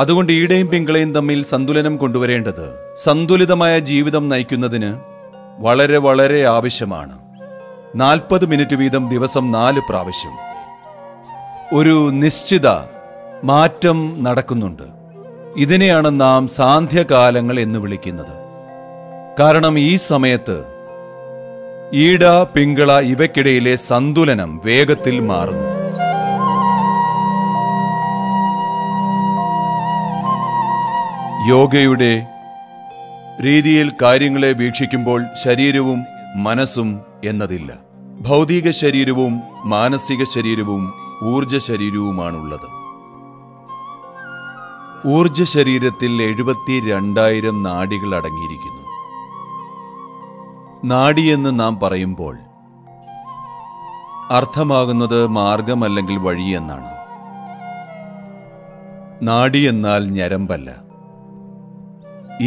അതുകൊണ്ട് ഈടെയും പിങ്കളയും തമ്മിൽ സന്തുലനം കൊണ്ടുവരേണ്ടത് സന്തുലിതമായ ജീവിതം നയിക്കുന്നതിന് വളരെ വളരെ ആവശ്യമാണ് നാൽപ്പത് മിനിറ്റ് വീതം ദിവസം നാല് പ്രാവശ്യം ഒരു നിശ്ചിത മാറ്റം നടക്കുന്നുണ്ട് ഇതിനെയാണ് നാം സാന്ധ്യകാലങ്ങൾ എന്ന് വിളിക്കുന്നത് കാരണം ഈ സമയത്ത് ഈട പിങ്കള ഇവയ്ക്കിടയിലെ സന്തുലനം വേഗത്തിൽ മാറുന്നു യോഗയുടെ രീതിയിൽ കാര്യങ്ങളെ വീക്ഷിക്കുമ്പോൾ ശരീരവും മനസ്സും എന്നതില്ല ഭൗതിക ശരീരവും മാനസിക ശരീരവും ഊർജ ശരീരവുമാണുള്ളത് ഊർജ ശരീരത്തിൽ എഴുപത്തി രണ്ടായിരം നാടികൾ അടങ്ങിയിരിക്കുന്നു നാടിയെന്ന് നാം പറയുമ്പോൾ അർത്ഥമാകുന്നത് മാർഗമല്ലെങ്കിൽ അല്ലെങ്കിൽ വഴി എന്നാണ് നാഡി എന്നാൽ ഞരമ്പല്ല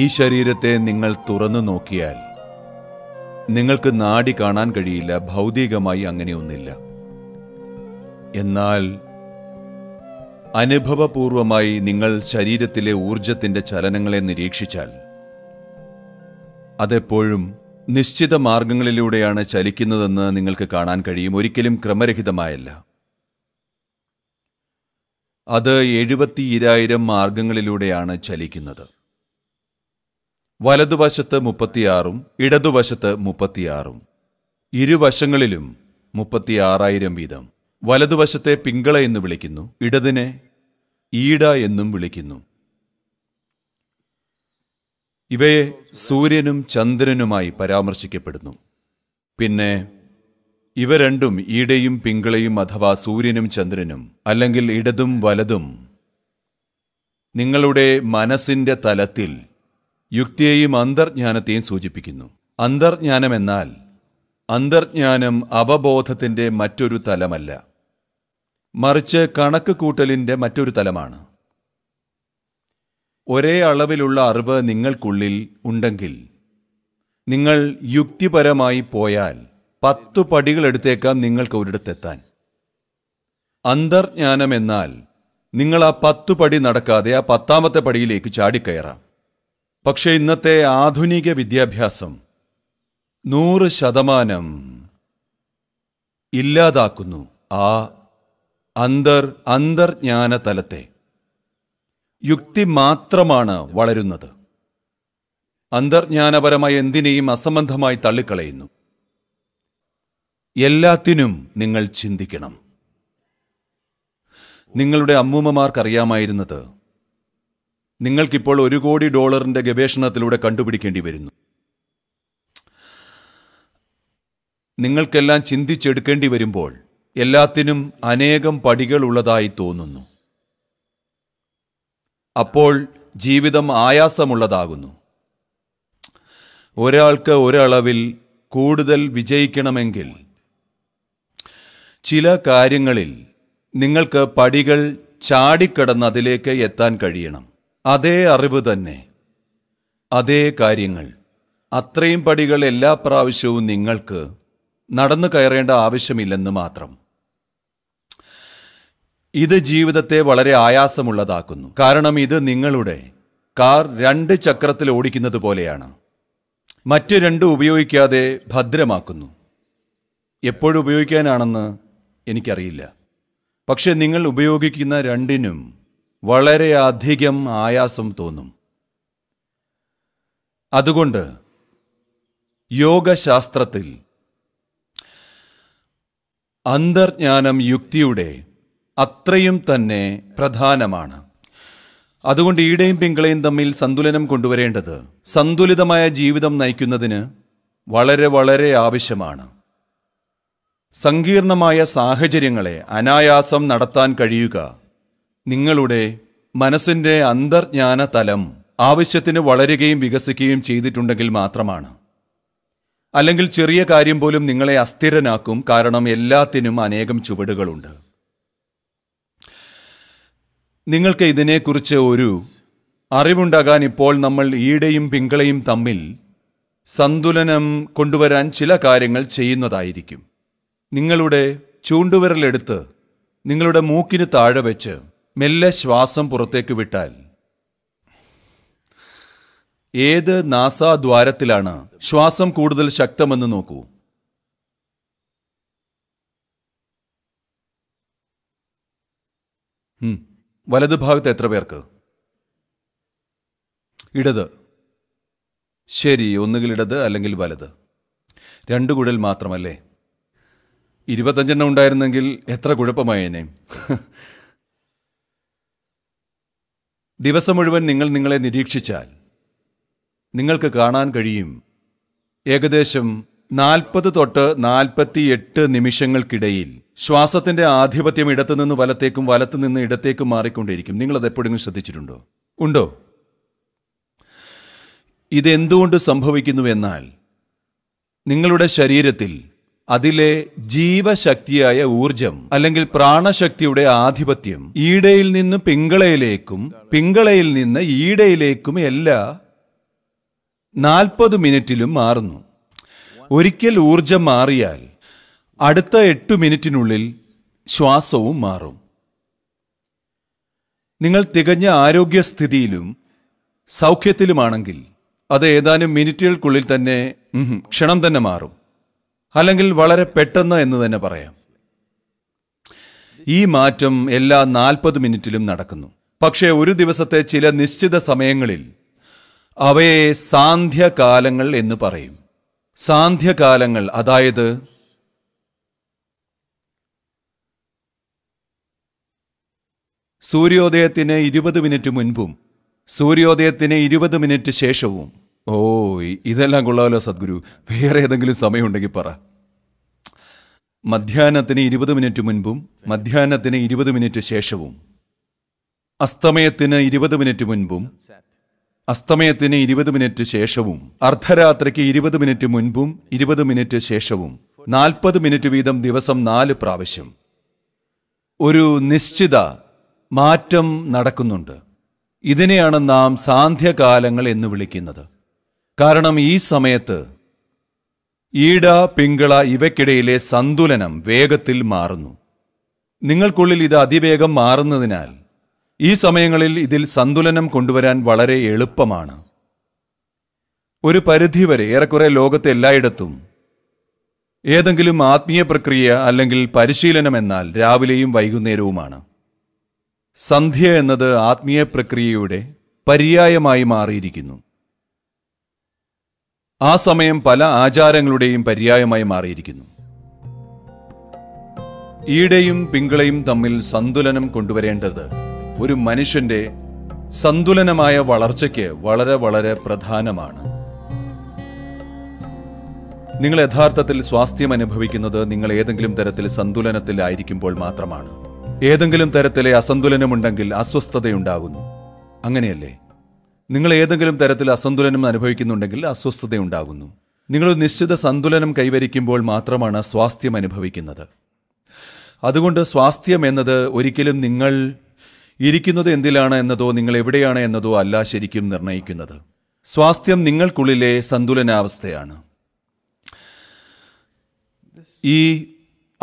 ഈ ശരീരത്തെ നിങ്ങൾ തുറന്നു നോക്കിയാൽ നിങ്ങൾക്ക് നാടി കാണാൻ കഴിയില്ല ഭൗതികമായി അങ്ങനെയൊന്നില്ല എന്നാൽ അനുഭവപൂർവമായി നിങ്ങൾ ശരീരത്തിലെ ഊർജത്തിൻ്റെ ചലനങ്ങളെ നിരീക്ഷിച്ചാൽ അതെപ്പോഴും നിശ്ചിത മാർഗങ്ങളിലൂടെയാണ് ചലിക്കുന്നതെന്ന് നിങ്ങൾക്ക് കാണാൻ കഴിയും ഒരിക്കലും ക്രമരഹിതമായല്ല അത് എഴുപത്തിയിരായിരം മാർഗങ്ങളിലൂടെയാണ് ചലിക്കുന്നത് വലതുവശത്ത് മുപ്പത്തിയാറും ഇടതുവശത്ത് മുപ്പത്തിയാറും ഇരുവശങ്ങളിലും മുപ്പത്തിയാറായിരം വീതം വലതുവശത്തെ പിങ്കള എന്ന് വിളിക്കുന്നു ഇടതിനെ ഈട എന്നും വിളിക്കുന്നു ഇവയെ സൂര്യനും ചന്ദ്രനുമായി പരാമർശിക്കപ്പെടുന്നു പിന്നെ ഇവ രണ്ടും ഈടയും പിങ്കളയും അഥവാ സൂര്യനും ചന്ദ്രനും അല്ലെങ്കിൽ ഇടതും വലതും നിങ്ങളുടെ മനസ്സിൻ്റെ തലത്തിൽ യുക്തിയെയും അന്തർജ്ഞാനത്തെയും സൂചിപ്പിക്കുന്നു അന്തർജ്ഞാനം എന്നാൽ അന്തർജ്ഞാനം അവബോധത്തിൻ്റെ മറ്റൊരു തലമല്ല മറിച്ച് കണക്ക് കൂട്ടലിൻ്റെ മറ്റൊരു തലമാണ് ഒരേ അളവിലുള്ള അറിവ് നിങ്ങൾക്കുള്ളിൽ ഉണ്ടെങ്കിൽ നിങ്ങൾ യുക്തിപരമായി പോയാൽ പത്തു എടുത്തേക്കാം നിങ്ങൾക്ക് ഒരിടത്തെത്താൻ അന്തർജ്ഞാനം എന്നാൽ നിങ്ങൾ ആ പത്തു പടി നടക്കാതെ ആ പത്താമത്തെ പടിയിലേക്ക് ചാടിക്കയറാം പക്ഷെ ഇന്നത്തെ ആധുനിക വിദ്യാഭ്യാസം നൂറ് ശതമാനം ഇല്ലാതാക്കുന്നു ആ അന്തർ അന്തർജ്ഞാന തലത്തെ യുക്തി മാത്രമാണ് വളരുന്നത് അന്തർജ്ഞാനപരമായി എന്തിനേയും അസംബന്ധമായി തള്ളിക്കളയുന്നു എല്ലാത്തിനും നിങ്ങൾ ചിന്തിക്കണം നിങ്ങളുടെ അമ്മൂമ്മമാർക്കറിയാമായിരുന്നത് നിങ്ങൾക്കിപ്പോൾ ഒരു കോടി ഡോളറിന്റെ ഗവേഷണത്തിലൂടെ കണ്ടുപിടിക്കേണ്ടി വരുന്നു നിങ്ങൾക്കെല്ലാം ചിന്തിച്ചെടുക്കേണ്ടി വരുമ്പോൾ എല്ലാത്തിനും അനേകം പടികൾ ഉള്ളതായി തോന്നുന്നു അപ്പോൾ ജീവിതം ആയാസമുള്ളതാകുന്നു ഒരാൾക്ക് ഒരളവിൽ കൂടുതൽ വിജയിക്കണമെങ്കിൽ ചില കാര്യങ്ങളിൽ നിങ്ങൾക്ക് പടികൾ ചാടിക്കടന്ന് അതിലേക്ക് എത്താൻ കഴിയണം അതേ അറിവ് തന്നെ അതേ കാര്യങ്ങൾ അത്രയും പടികൾ എല്ലാ പ്രാവശ്യവും നിങ്ങൾക്ക് നടന്നു കയറേണ്ട ആവശ്യമില്ലെന്ന് മാത്രം ഇത് ജീവിതത്തെ വളരെ ആയാസമുള്ളതാക്കുന്നു കാരണം ഇത് നിങ്ങളുടെ കാർ രണ്ട് ചക്രത്തിൽ ഓടിക്കുന്നത് പോലെയാണ് മറ്റു രണ്ട് ഉപയോഗിക്കാതെ ഭദ്രമാക്കുന്നു എപ്പോഴുപയോഗിക്കാനാണെന്ന് എനിക്കറിയില്ല പക്ഷേ നിങ്ങൾ ഉപയോഗിക്കുന്ന രണ്ടിനും വളരെയധികം ആയാസം തോന്നും അതുകൊണ്ട് യോഗശാസ്ത്രത്തിൽ അന്തർജ്ഞാനം യുക്തിയുടെ അത്രയും തന്നെ പ്രധാനമാണ് അതുകൊണ്ട് ഈടയും പിങ്കളയും തമ്മിൽ സന്തുലനം കൊണ്ടുവരേണ്ടത് സന്തുലിതമായ ജീവിതം നയിക്കുന്നതിന് വളരെ വളരെ ആവശ്യമാണ് സങ്കീർണമായ സാഹചര്യങ്ങളെ അനായാസം നടത്താൻ കഴിയുക നിങ്ങളുടെ മനസ്സിന്റെ അന്തർജ്ഞാന തലം ആവശ്യത്തിന് വളരുകയും വികസിക്കുകയും ചെയ്തിട്ടുണ്ടെങ്കിൽ മാത്രമാണ് അല്ലെങ്കിൽ ചെറിയ കാര്യം പോലും നിങ്ങളെ അസ്ഥിരനാക്കും കാരണം എല്ലാത്തിനും അനേകം ചുവടുകളുണ്ട് നിങ്ങൾക്ക് ഇതിനെക്കുറിച്ച് ഒരു അറിവുണ്ടാകാൻ ഇപ്പോൾ നമ്മൾ ഈടയും പിങ്കളയും തമ്മിൽ സന്തുലനം കൊണ്ടുവരാൻ ചില കാര്യങ്ങൾ ചെയ്യുന്നതായിരിക്കും നിങ്ങളുടെ ചൂണ്ടുവിരലെടുത്ത് നിങ്ങളുടെ മൂക്കിന് താഴെ വെച്ച് മെല്ലെ ശ്വാസം പുറത്തേക്ക് വിട്ടാൽ ഏത് നാസാദ്വാരത്തിലാണ് ശ്വാസം കൂടുതൽ ശക്തമെന്ന് നോക്കൂ വലതുഭാഗത്ത് എത്ര പേർക്ക് ഇടത് ശരി ഒന്നുകിൽ ഇടത് അല്ലെങ്കിൽ വലത് രണ്ട് കുഴൽ മാത്രമല്ലേ ഇരുപത്തഞ്ചെണ്ണം ഉണ്ടായിരുന്നെങ്കിൽ എത്ര കുഴപ്പമായേനെ ദിവസം മുഴുവൻ നിങ്ങൾ നിങ്ങളെ നിരീക്ഷിച്ചാൽ നിങ്ങൾക്ക് കാണാൻ കഴിയും ഏകദേശം നാൽപ്പത് തൊട്ട് നാൽപ്പത്തിയെട്ട് നിമിഷങ്ങൾക്കിടയിൽ ശ്വാസത്തിന്റെ ആധിപത്യം ഇടത്തുനിന്ന് വലത്തേക്കും വലത്തുനിന്ന് ഇടത്തേക്കും മാറിക്കൊണ്ടിരിക്കും നിങ്ങളത് എപ്പോഴെങ്കിലും ശ്രദ്ധിച്ചിട്ടുണ്ടോ ഉണ്ടോ ഇതെന്തുകൊണ്ട് സംഭവിക്കുന്നു എന്നാൽ നിങ്ങളുടെ ശരീരത്തിൽ അതിലെ ജീവശക്തിയായ ഊർജം അല്ലെങ്കിൽ പ്രാണശക്തിയുടെ ആധിപത്യം ഈടയിൽ നിന്ന് പിങ്കളയിലേക്കും പിങ്കളയിൽ നിന്ന് ഈടയിലേക്കും എല്ലാ നാൽപ്പത് മിനിറ്റിലും മാറുന്നു ഒരിക്കൽ ഊർജം മാറിയാൽ അടുത്ത എട്ട് മിനിറ്റിനുള്ളിൽ ശ്വാസവും മാറും നിങ്ങൾ തികഞ്ഞ ആരോഗ്യസ്ഥിതിയിലും സൗഖ്യത്തിലുമാണെങ്കിൽ അത് ഏതാനും മിനിറ്റുകൾക്കുള്ളിൽ തന്നെ ക്ഷണം തന്നെ മാറും അല്ലെങ്കിൽ വളരെ പെട്ടെന്ന് എന്ന് തന്നെ പറയാം ഈ മാറ്റം എല്ലാ നാൽപ്പത് മിനിറ്റിലും നടക്കുന്നു പക്ഷേ ഒരു ദിവസത്തെ ചില നിശ്ചിത സമയങ്ങളിൽ അവയെ സാന്ധ്യകാലങ്ങൾ എന്ന് പറയും സാന്ധ്യകാലങ്ങൾ അതായത് സൂര്യോദയത്തിന് ഇരുപത് മിനിറ്റ് മുൻപും സൂര്യോദയത്തിന് ഇരുപത് മിനിറ്റ് ശേഷവും ഓ ഇതെല്ലാം കൊള്ളാമല്ലോ സദ്ഗുരു വേറെ ഏതെങ്കിലും സമയമുണ്ടെങ്കിൽ പറ മധ്യാത്തിന് ഇരുപത് മിനിറ്റ് മുൻപും മധ്യാത്തിന് ഇരുപത് മിനിറ്റ് ശേഷവും അസ്തമയത്തിന് ഇരുപത് മിനിറ്റ് മുൻപും അസ്തമയത്തിന് ഇരുപത് മിനിറ്റ് ശേഷവും അർദ്ധരാത്രിക്ക് ഇരുപത് മിനിറ്റ് മുൻപും ഇരുപത് മിനിറ്റ് ശേഷവും നാൽപ്പത് മിനിറ്റ് വീതം ദിവസം നാല് പ്രാവശ്യം ഒരു നിശ്ചിത മാറ്റം നടക്കുന്നുണ്ട് ഇതിനെയാണ് നാം സാന്ധ്യകാലങ്ങൾ എന്ന് വിളിക്കുന്നത് കാരണം ഈ സമയത്ത് ഈട പിങ്കള ഇവയ്ക്കിടയിലെ സന്തുലനം വേഗത്തിൽ മാറുന്നു നിങ്ങൾക്കുള്ളിൽ ഇത് അതിവേഗം മാറുന്നതിനാൽ ഈ സമയങ്ങളിൽ ഇതിൽ സന്തുലനം കൊണ്ടുവരാൻ വളരെ എളുപ്പമാണ് ഒരു പരിധിവരെ ഏറെക്കുറെ ലോകത്തെ എല്ലായിടത്തും ഏതെങ്കിലും ആത്മീയ പ്രക്രിയ അല്ലെങ്കിൽ പരിശീലനം എന്നാൽ രാവിലെയും വൈകുന്നേരവുമാണ് സന്ധ്യ എന്നത് ആത്മീയ പ്രക്രിയയുടെ പര്യായമായി മാറിയിരിക്കുന്നു ആ സമയം പല ആചാരങ്ങളുടെയും പര്യായമായി മാറിയിരിക്കുന്നു ഈടയും പിങ്കളയും തമ്മിൽ സന്തുലനം കൊണ്ടുവരേണ്ടത് ഒരു മനുഷ്യന്റെ സന്തുലനമായ വളർച്ചയ്ക്ക് വളരെ വളരെ പ്രധാനമാണ് നിങ്ങൾ യഥാർത്ഥത്തിൽ സ്വാസ്ഥ്യം അനുഭവിക്കുന്നത് നിങ്ങൾ ഏതെങ്കിലും തരത്തിൽ സന്തുലനത്തിലായിരിക്കുമ്പോൾ മാത്രമാണ് ഏതെങ്കിലും തരത്തിലെ അസന്തുലനമുണ്ടെങ്കിൽ അസ്വസ്ഥതയുണ്ടാകുന്നു അങ്ങനെയല്ലേ നിങ്ങൾ ഏതെങ്കിലും തരത്തിൽ അസന്തുലനം അനുഭവിക്കുന്നുണ്ടെങ്കിൽ അസ്വസ്ഥതയുണ്ടാകുന്നു നിങ്ങൾ നിശ്ചിത സന്തുലനം കൈവരിക്കുമ്പോൾ മാത്രമാണ് സ്വാസ്ഥ്യം അനുഭവിക്കുന്നത് അതുകൊണ്ട് സ്വാസ്ഥ്യം എന്നത് ഒരിക്കലും നിങ്ങൾ ഇരിക്കുന്നത് എന്തിലാണ് എന്നതോ നിങ്ങൾ എവിടെയാണ് എന്നതോ അല്ല ശരിക്കും നിർണയിക്കുന്നത് സ്വാസ്ഥ്യം നിങ്ങൾക്കുള്ളിലെ സന്തുലനാവസ്ഥയാണ് ഈ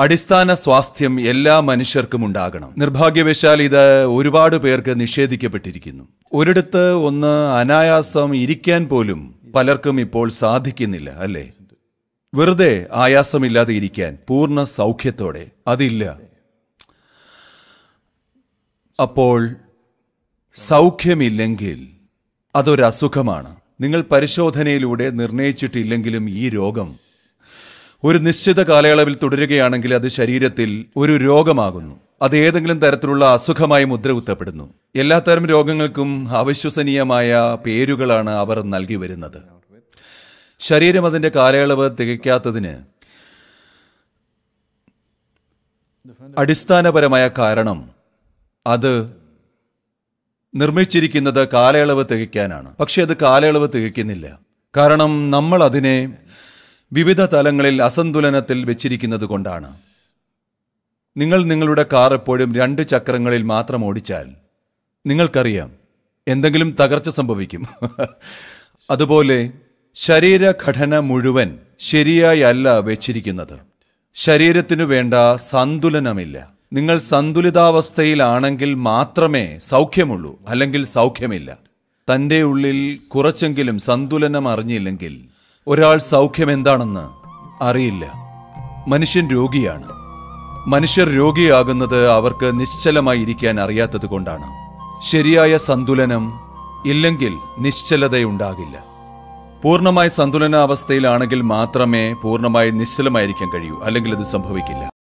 അടിസ്ഥാന സ്വാസ്ഥ്യം എല്ലാ മനുഷ്യർക്കും ഉണ്ടാകണം നിർഭാഗ്യവശാൽ ഇത് ഒരുപാട് പേർക്ക് നിഷേധിക്കപ്പെട്ടിരിക്കുന്നു ഒരിടത്ത് ഒന്ന് അനായാസം ഇരിക്കാൻ പോലും പലർക്കും ഇപ്പോൾ സാധിക്കുന്നില്ല അല്ലേ വെറുതെ ആയാസമില്ലാതെ ഇരിക്കാൻ പൂർണ്ണ സൗഖ്യത്തോടെ അതില്ല അപ്പോൾ സൗഖ്യമില്ലെങ്കിൽ അതൊരസുഖമാണ് നിങ്ങൾ പരിശോധനയിലൂടെ നിർണയിച്ചിട്ടില്ലെങ്കിലും ഈ രോഗം ഒരു നിശ്ചിത കാലയളവിൽ തുടരുകയാണെങ്കിൽ അത് ശരീരത്തിൽ ഒരു രോഗമാകുന്നു അത് ഏതെങ്കിലും തരത്തിലുള്ള അസുഖമായി മുദ്രകുത്തപ്പെടുന്നു എല്ലാത്തരം രോഗങ്ങൾക്കും അവിശ്വസനീയമായ പേരുകളാണ് അവർ നൽകി വരുന്നത് ശരീരം അതിന്റെ കാലയളവ് തികയ്ക്കാത്തതിന് അടിസ്ഥാനപരമായ കാരണം അത് നിർമ്മിച്ചിരിക്കുന്നത് കാലയളവ് തികയ്ക്കാനാണ് പക്ഷെ അത് കാലയളവ് തികയ്ക്കുന്നില്ല കാരണം നമ്മൾ അതിനെ വിവിധ തലങ്ങളിൽ അസന്തുലനത്തിൽ വെച്ചിരിക്കുന്നത് കൊണ്ടാണ് നിങ്ങൾ നിങ്ങളുടെ കാർ എപ്പോഴും രണ്ട് ചക്രങ്ങളിൽ മാത്രം ഓടിച്ചാൽ നിങ്ങൾക്കറിയാം എന്തെങ്കിലും തകർച്ച സംഭവിക്കും അതുപോലെ ശരീരഘടന മുഴുവൻ ശരിയായി അല്ല വെച്ചിരിക്കുന്നത് ശരീരത്തിനു വേണ്ട സന്തുലനമില്ല നിങ്ങൾ സന്തുലിതാവസ്ഥയിലാണെങ്കിൽ മാത്രമേ സൗഖ്യമുള്ളൂ അല്ലെങ്കിൽ സൗഖ്യമില്ല തൻ്റെ ഉള്ളിൽ കുറച്ചെങ്കിലും സന്തുലനം അറിഞ്ഞില്ലെങ്കിൽ ഒരാൾ സൗഖ്യം എന്താണെന്ന് അറിയില്ല മനുഷ്യൻ രോഗിയാണ് മനുഷ്യർ രോഗിയാകുന്നത് അവർക്ക് നിശ്ചലമായി ഇരിക്കാൻ അറിയാത്തത് കൊണ്ടാണ് ശരിയായ സന്തുലനം ഇല്ലെങ്കിൽ നിശ്ചലതയുണ്ടാകില്ല പൂർണ്ണമായ സന്തുലനാവസ്ഥയിലാണെങ്കിൽ മാത്രമേ പൂർണ്ണമായി നിശ്ചലമായിരിക്കാൻ കഴിയൂ അല്ലെങ്കിൽ അത് സംഭവിക്കില്ല